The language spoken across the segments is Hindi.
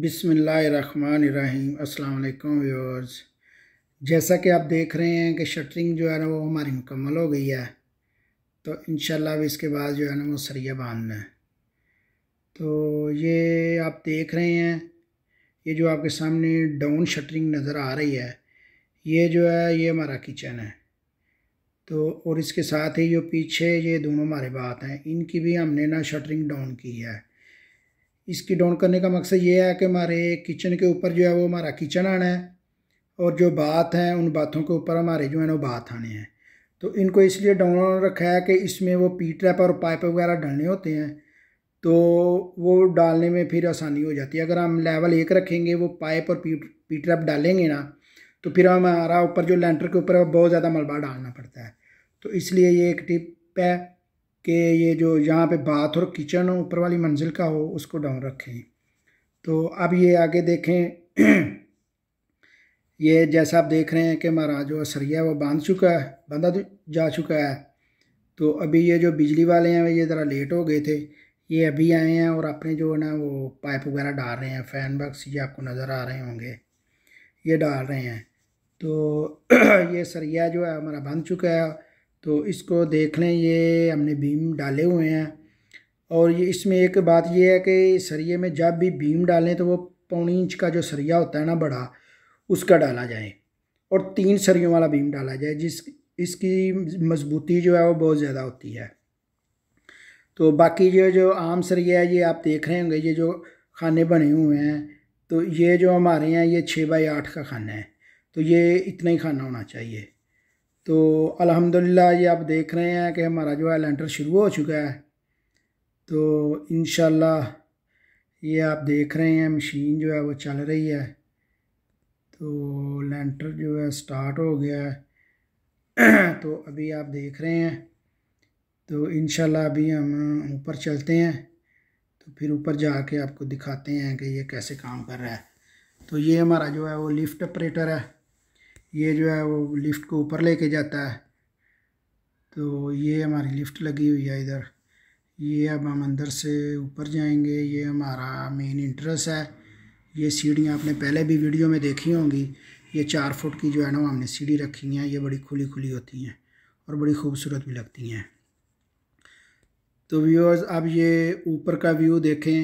बिसमीम् अल्लाम व्यवर्स जैसा कि आप देख रहे हैं कि शटरिंग जो है ना वो हमारी मुकम्मल हो गई है तो इन भी इसके बाद जो है ना वो सरिया बांधना है तो ये आप देख रहे हैं ये जो आपके सामने डाउन शटरिंग नज़र आ रही है ये जो है ये हमारा किचन है तो और इसके साथ ही जो पीछे ये दोनों हमारे बात हैं इनकी भी हमने ना शटरिंग डाउन की है इसकी डाउन करने का मकसद ये है कि हमारे किचन के ऊपर जो है वो हमारा किचन आना है और जो बात हैं उन बातों के ऊपर हमारे जो है ना बात आने हैं तो इनको इसलिए डाउन रखा है कि इसमें वो पी ट्रैप और पाइप वगैरह डालने होते हैं तो वो डालने में फिर आसानी हो जाती है अगर हम लेवल एक रखेंगे वो पाइप और पी पी ट्रैप डालेंगे ना तो फिर हमारा ऊपर जो लेंटर के ऊपर बहुत ज़्यादा मलबा डालना पड़ता है तो इसलिए ये एक टिप है कि ये जो यहाँ पे बाथ और किचन ऊपर वाली मंजिल का हो उसको डाउन रखें तो अब ये आगे देखें ये जैसा आप देख रहे हैं कि हमारा जो सरिया वो बांध चुका है बांधा जा चुका है तो अभी ये जो बिजली वाले हैं ये ज़रा लेट हो गए थे ये अभी आए हैं और अपने जो है ना वो पाइप वगैरह डाल रहे हैं फ़ैन बक्स ये आपको नज़र आ रहे होंगे ये डाल रहे हैं तो ये सरिया जो है हमारा बन चुका है तो इसको देख लें ये हमने बीम डाले हुए हैं और ये इसमें एक बात ये है कि सरिए में जब भी बीम डालें तो वो पौने इंच का जो सरिया होता है ना बड़ा उसका डाला जाए और तीन सरियों वाला बीम डाला जाए जिस इसकी मजबूती जो है वो बहुत ज़्यादा होती है तो बाकी जो जो आम सरिया है ये आप देख रहे होंगे ये जो खाने बने हुए हैं तो ये जो हमारे यहाँ ये छः बाई आठ का खाना है तो ये इतना ही खाना होना चाहिए तो अल्हम्दुलिल्लाह ये आप देख रहे हैं कि हमारा जो है लेंटर शुरू हो चुका है तो इन ये आप देख रहे हैं मशीन जो है वो चल रही है तो लेंटर जो है स्टार्ट हो गया है तो अभी आप देख रहे हैं तो इन अभी हम ऊपर चलते हैं तो फिर ऊपर जाके आपको दिखाते हैं कि ये कैसे काम कर रहा है तो ये हमारा जो है वो लिफ्ट ऑपरेटर है ये जो है वो लिफ्ट को ऊपर लेके जाता है तो ये हमारी लिफ्ट लगी हुई है इधर ये अब हम अंदर से ऊपर जाएंगे ये हमारा मेन इंटरेस्ट है ये सीढ़ियाँ आपने पहले भी वीडियो में देखी होंगी ये चार फुट की जो है ना वो हमने सीढ़ी रखी हैं ये बड़ी खुली खुली होती हैं और बड़ी खूबसूरत भी लगती हैं तो व्यूअर्स अब ये ऊपर का व्यू देखें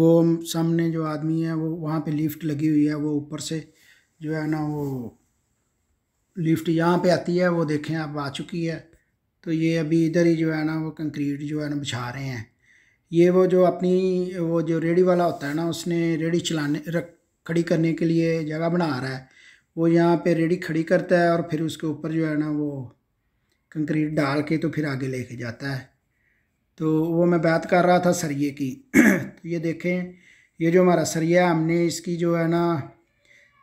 वो सामने जो आदमी है वो वहाँ पे लिफ्ट लगी हुई है वो ऊपर से जो है ना वो लिफ्ट यहाँ पे आती है वो देखें आप आ चुकी है तो ये अभी इधर ही जो है ना वो कंक्रीट जो है ना बिछा रहे हैं ये वो जो अपनी वो जो रेडी वाला होता है ना उसने रेडी चलाने रख खड़ी करने के लिए जगह बना रहा है वो यहाँ पे रेडी खड़ी करता है और फिर उसके ऊपर जो है ना वो कंक्रीट डाल के तो फिर आगे लेके जाता है तो वो मैं बात कर रहा था सरिए की तो ये देखें ये जो हमारा सरिया हमने इसकी जो है ना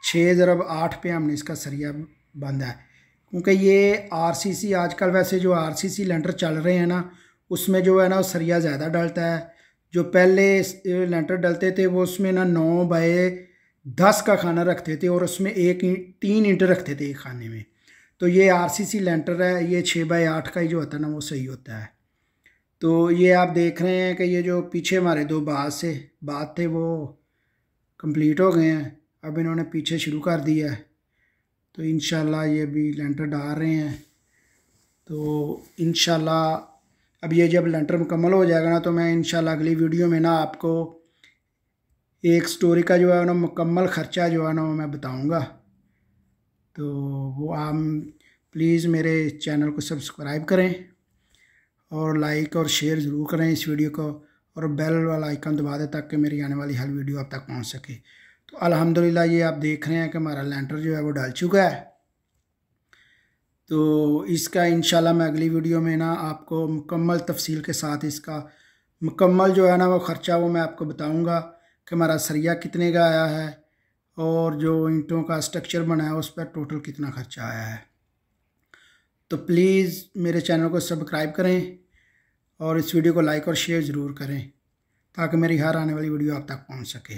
छः ज़रब आठ पे हमने इसका सरिया बंद है क्योंकि ये आरसीसी आजकल वैसे जो आरसीसी लेंटर चल रहे हैं ना उसमें जो है ना सरिया ज़्यादा डलता है जो पहले लेंटर डलते थे वो उसमें ना नौ बाय दस का खाना रखते थे और उसमें एक तीन इंट रखते थे एक खाने में तो ये आरसीसी लेंटर है ये छः बाई आठ का ही जो होता है ना वो सही होता है तो ये आप देख रहे हैं कि ये जो पीछे हमारे दो बाद से बाद थे वो कंप्लीट हो गए हैं अब इन्होंने पीछे शुरू कर दिया है तो इन ये अभी लेंटर डाल रहे हैं तो इन अब ये जब लेंटर मुकम्मल हो जाएगा ना तो मैं इन अगली वीडियो में ना आपको एक स्टोरी का जो है ना मुकम्मल ख़र्चा जो है ना वो मैं बताऊंगा तो वो आप प्लीज़ मेरे चैनल को सब्सक्राइब करें और लाइक और शेयर ज़रूर करें इस वीडियो को और बेल वाला आइकन दबा दें ताकि मेरी आने वाली हर वीडियो आप तक पहुंच सके तो अल्हम्दुलिल्लाह ये आप देख रहे हैं कि हमारा लेंटर जो है वो डाल चुका है तो इसका इन मैं अगली वीडियो में ना आपको मुकम्मल तफसील के साथ इसका मुकम्मल जो है ना वो ख़र्चा वो मैं आपको बताऊँगा कि हमारा सरिया कितने का आया है और जो ईंटों का स्ट्रक्चर बना है उस पर टोटल कितना ख़र्चा आया है तो प्लीज़ मेरे चैनल को सब्सक्राइब करें और इस वीडियो को लाइक और शेयर ज़रूर करें ताकि मेरी हर आने वाली वीडियो आप तक पहुंच सके